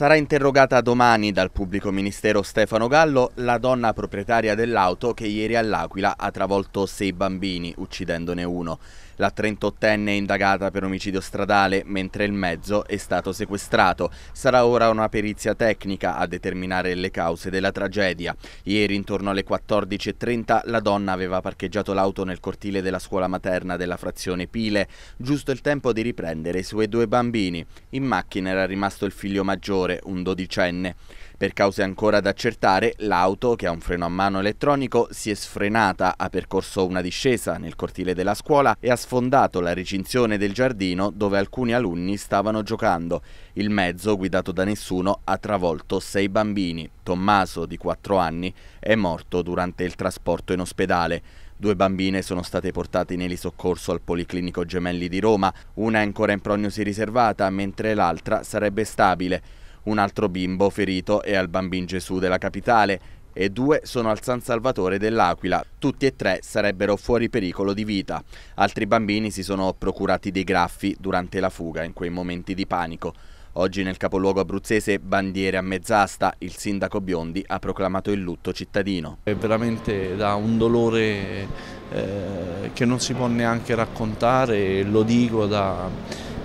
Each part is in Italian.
Sarà interrogata domani dal pubblico ministero Stefano Gallo la donna proprietaria dell'auto che ieri all'Aquila ha travolto sei bambini, uccidendone uno. La 38enne è indagata per omicidio stradale, mentre il mezzo è stato sequestrato. Sarà ora una perizia tecnica a determinare le cause della tragedia. Ieri intorno alle 14.30 la donna aveva parcheggiato l'auto nel cortile della scuola materna della frazione Pile, giusto il tempo di riprendere i suoi due bambini. In macchina era rimasto il figlio maggiore conduttore, un dodicenne. Per cause ancora da accertare, l'auto, che ha un freno a mano elettronico, si è sfrenata, ha percorso una discesa nel cortile della scuola e ha sfondato la recinzione del giardino dove alcuni alunni stavano giocando. Il mezzo, guidato da nessuno, ha travolto sei bambini. Tommaso, di 4 anni, è morto durante il trasporto in ospedale. Due bambine sono state portate in elisoccorso al Policlinico Gemelli di Roma, una è ancora in prognosi riservata, mentre l'altra sarebbe stabile un altro bimbo ferito è al Bambin Gesù della capitale e due sono al San Salvatore dell'Aquila. Tutti e tre sarebbero fuori pericolo di vita. Altri bambini si sono procurati dei graffi durante la fuga in quei momenti di panico. Oggi nel capoluogo abruzzese bandiere a mezz'asta, il sindaco Biondi ha proclamato il lutto cittadino. È veramente da un dolore eh, che non si può neanche raccontare, lo dico da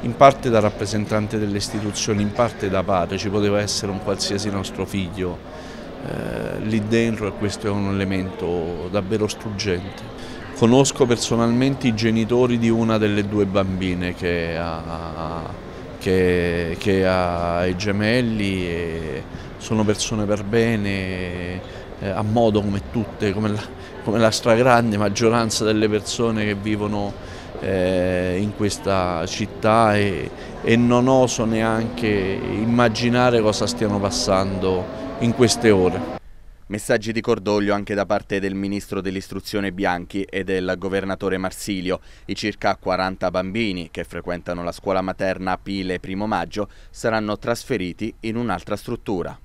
in parte da rappresentante delle istituzioni, in parte da padre, ci poteva essere un qualsiasi nostro figlio eh, lì dentro e questo è un elemento davvero struggente. Conosco personalmente i genitori di una delle due bambine che ha, che, che ha i gemelli, e sono persone per bene, eh, a modo come tutte, come la, come la stragrande maggioranza delle persone che vivono eh, in questa città e, e non oso neanche immaginare cosa stiano passando in queste ore. Messaggi di cordoglio anche da parte del ministro dell'istruzione Bianchi e del governatore Marsilio. I circa 40 bambini che frequentano la scuola materna Pile Primo Maggio saranno trasferiti in un'altra struttura.